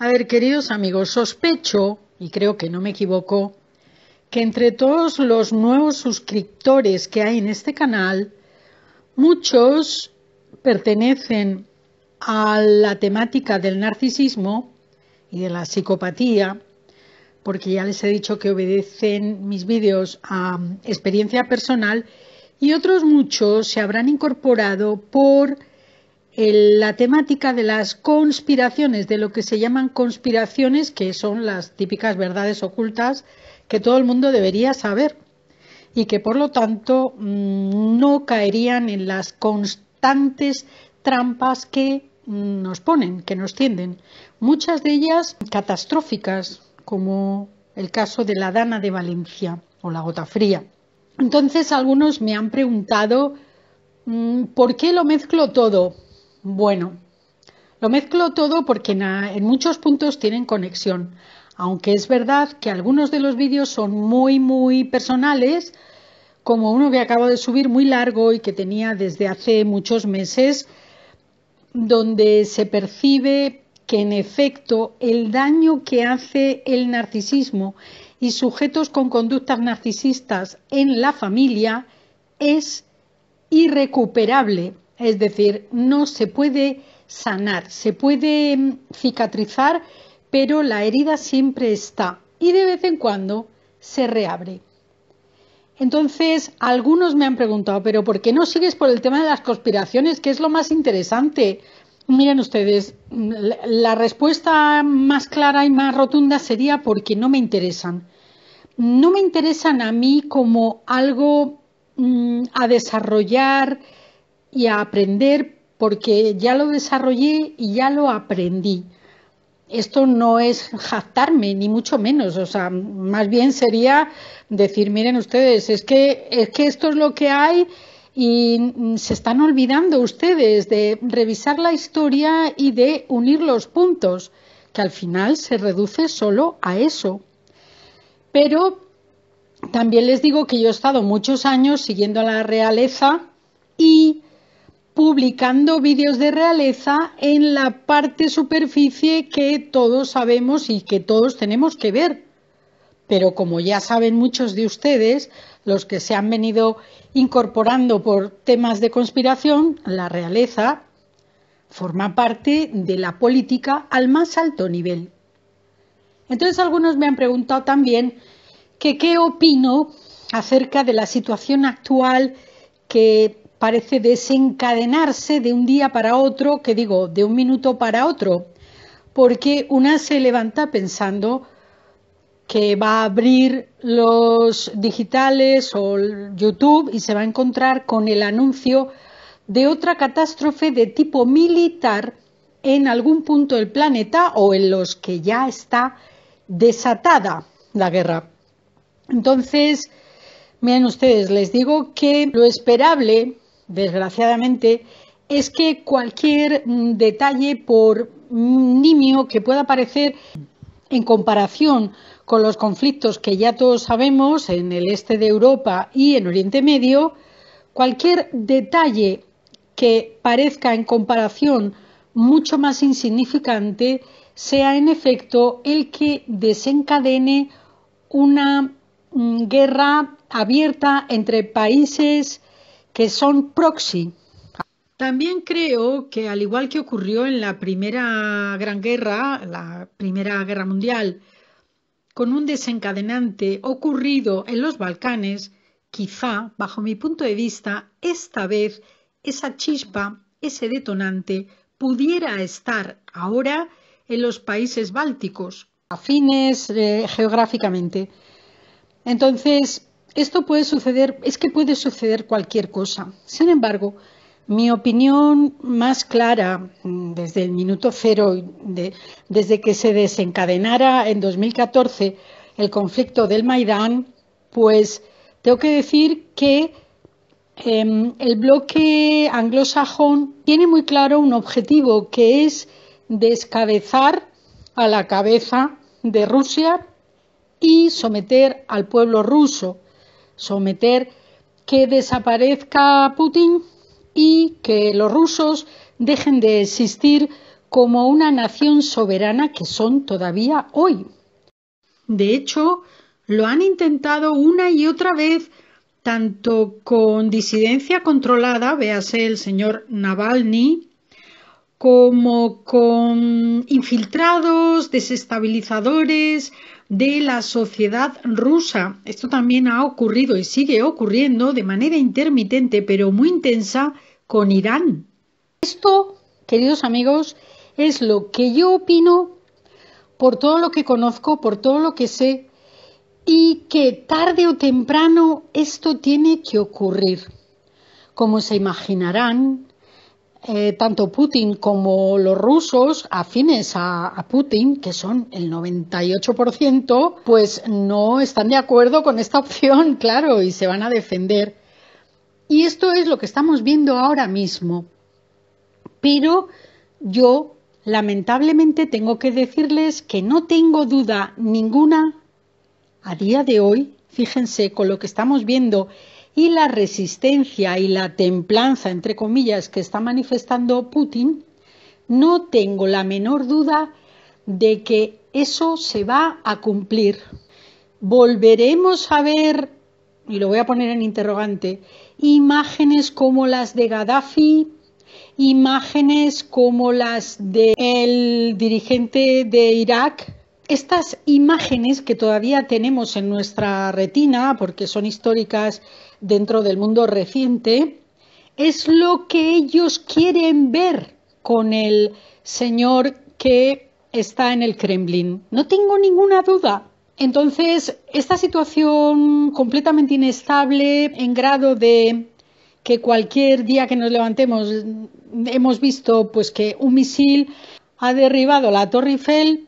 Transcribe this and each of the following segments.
A ver, queridos amigos, sospecho, y creo que no me equivoco, que entre todos los nuevos suscriptores que hay en este canal, muchos pertenecen a la temática del narcisismo y de la psicopatía, porque ya les he dicho que obedecen mis vídeos a experiencia personal, y otros muchos se habrán incorporado por la temática de las conspiraciones, de lo que se llaman conspiraciones, que son las típicas verdades ocultas que todo el mundo debería saber y que por lo tanto mm, no caerían en las constantes trampas que mm, nos ponen, que nos tienden. Muchas de ellas catastróficas, como el caso de la Dana de Valencia o la gota fría. Entonces algunos me han preguntado, mm, ¿por qué lo mezclo todo? Bueno, lo mezclo todo porque en, muchos puntos tienen conexión, aunque es verdad que algunos de los vídeos son muy, muy personales, como uno que acabo de subir muy largo y que tenía desde hace muchos meses, donde se percibe que en efecto el daño que hace el narcisismo y sujetos con conductas narcisistas en la familia es irrecuperable es decir, no se puede sanar, se puede mm, cicatrizar, pero la herida siempre está y de vez en cuando se reabre. Entonces, algunos me han preguntado, pero ¿por qué no sigues por el tema de las conspiraciones, que es lo más interesante? Miren ustedes, mm, la respuesta más clara y más rotunda sería porque no me interesan. No me interesan a mí como algo mm, a desarrollar, y a aprender porque ya lo desarrollé y ya lo aprendí. Esto no es jactarme, ni mucho menos, o sea, más bien sería decir, miren ustedes, es que, es que esto es lo que hay y mm, se están olvidando ustedes de revisar la historia y de unir los puntos, que al final se reduce solo a eso. Pero también les digo que yo he estado muchos años siguiendo la realeza y publicando vídeos de realeza en la parte superficie que todos sabemos y que todos tenemos que ver. Pero como ya saben muchos de ustedes, los que se han venido incorporando por temas de conspiración, la realeza forma parte de la política al más alto nivel. Entonces algunos me han preguntado también que qué opino acerca de la situación actual que parece desencadenarse de un día para otro, que digo, de un minuto para otro, porque una se levanta pensando que va a abrir los digitales o YouTube y se va a encontrar con el anuncio de otra catástrofe de tipo militar en algún punto del planeta o en los que ya está desatada la guerra. Entonces, miren ustedes, les digo que lo esperable desgraciadamente, es que cualquier mm, detalle, por nimio que pueda parecer, en comparación con los conflictos que ya todos sabemos en el este de Europa y en Oriente Medio, cualquier detalle que parezca en comparación mucho más insignificante sea en efecto el que desencadene una mm, guerra abierta entre países que son proxy. También creo que, al igual que ocurrió en la Primera Gran Guerra, la Primera Guerra Mundial, con un desencadenante ocurrido en los Balcanes, quizá, bajo mi punto de vista, esta vez esa chispa, ese detonante, pudiera estar ahora en los países bálticos, afines eh, geográficamente. Entonces, esto puede suceder, es que puede suceder cualquier cosa. Sin embargo, mi opinión más clara mm, desde el minuto cero, desde que se desencadenara en 2014 el conflicto del Maidán, pues tengo que decir que em, el bloque anglosajón tiene muy claro un objetivo que es descabezar a la cabeza de Rusia y someter al pueblo ruso someter, que desaparezca Putin y que los rusos dejen de existir como una nación soberana que son todavía hoy. De hecho, lo han intentado una y otra vez, tanto con disidencia controlada, véase el señor Navalny, como con infiltrados, desestabilizadores, de la sociedad rusa. Esto también ha ocurrido y sigue ocurriendo de manera intermitente pero muy intensa con Irán. Esto, queridos amigos, es lo que yo opino por todo lo que conozco, por todo lo que sé, y que tarde o temprano esto tiene que ocurrir. Como se imaginarán, eh, tanto Putin como los rusos afines a, a Putin, que son el 98%, pues no están de acuerdo con esta opción, claro, y se van a defender. Y esto es lo que estamos viendo ahora mismo. Pero yo lamentablemente tengo que decirles que no tengo duda ninguna a día de hoy, fíjense con lo que estamos viendo y la resistencia y la templanza, entre comillas, que está manifestando Putin, no tengo la menor duda de que eso se va a cumplir. Volveremos a ver, y lo voy a poner en interrogante, imágenes como las de Gaddafi, imágenes como las del dirigente de Irak. Estas imágenes que todavía tenemos en nuestra retina, porque son históricas dentro del mundo reciente, es lo que ellos quieren ver con el señor que está en el Kremlin. No tengo ninguna duda. Entonces, esta situación completamente inestable en grado de que cualquier día que nos levantemos hemos visto pues que un misil ha derribado la Torre Eiffel,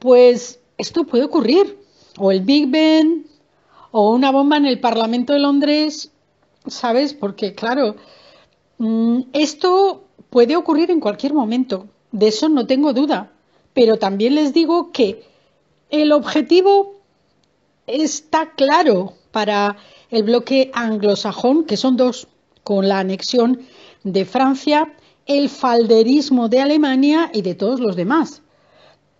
pues esto puede ocurrir o el Big Ben o una bomba en el Parlamento de Londres, ¿sabes? Porque, claro, mm, esto puede ocurrir en cualquier momento, de eso no tengo duda, pero también les digo que el objetivo está claro para el bloque anglosajón, que son dos, con la anexión de Francia, el falderismo de Alemania y de todos los demás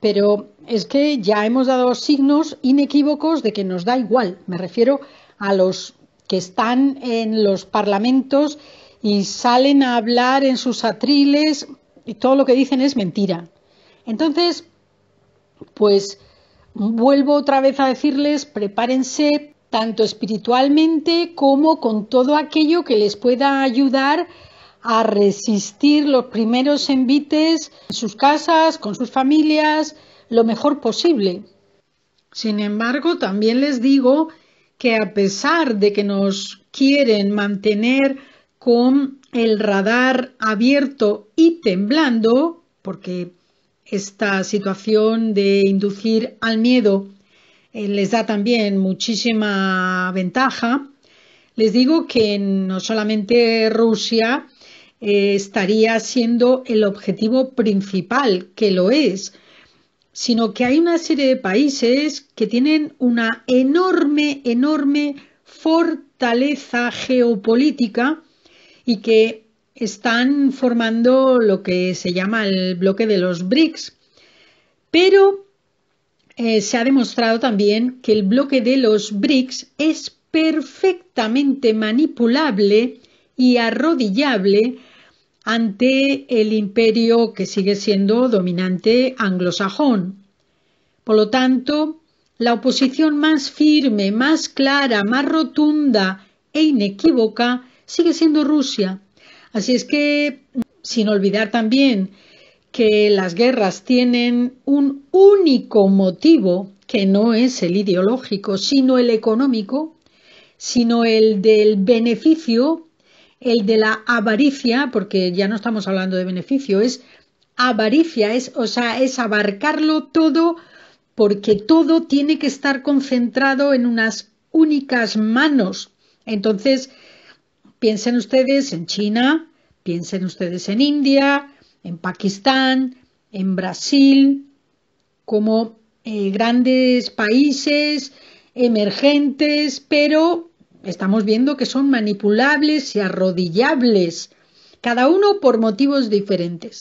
pero es que ya hemos dado signos inequívocos de que nos da igual. Me refiero a los que están en los parlamentos y salen a hablar en sus atriles y todo lo que dicen es mentira. Entonces, pues vuelvo otra vez a decirles, prepárense tanto espiritualmente como con todo aquello que les pueda ayudar a resistir los primeros envites en sus casas, con sus familias, lo mejor posible. Sin embargo, también les digo que a pesar de que nos quieren mantener con el radar abierto y temblando, porque esta situación de inducir al miedo eh, les da también muchísima ventaja, les digo que no solamente Rusia, eh, estaría siendo el objetivo principal, que lo es, sino que hay una serie de países que tienen una enorme, enorme fortaleza geopolítica y que están formando lo que se llama el bloque de los BRICS. Pero eh, se ha demostrado también que el bloque de los BRICS es perfectamente manipulable y arrodillable ante el imperio que sigue siendo dominante anglosajón. Por lo tanto, la oposición más firme, más clara, más rotunda e inequívoca sigue siendo Rusia. Así es que, sin olvidar también que las guerras tienen un único motivo, que no es el ideológico, sino el económico, sino el del beneficio el de la avaricia, porque ya no estamos hablando de beneficio, es avaricia, es, o sea, es abarcarlo todo porque todo tiene que estar concentrado en unas únicas manos. Entonces, piensen ustedes en China, piensen ustedes en India, en Pakistán, en Brasil, como eh, grandes países emergentes, pero Estamos viendo que son manipulables y arrodillables, cada uno por motivos diferentes.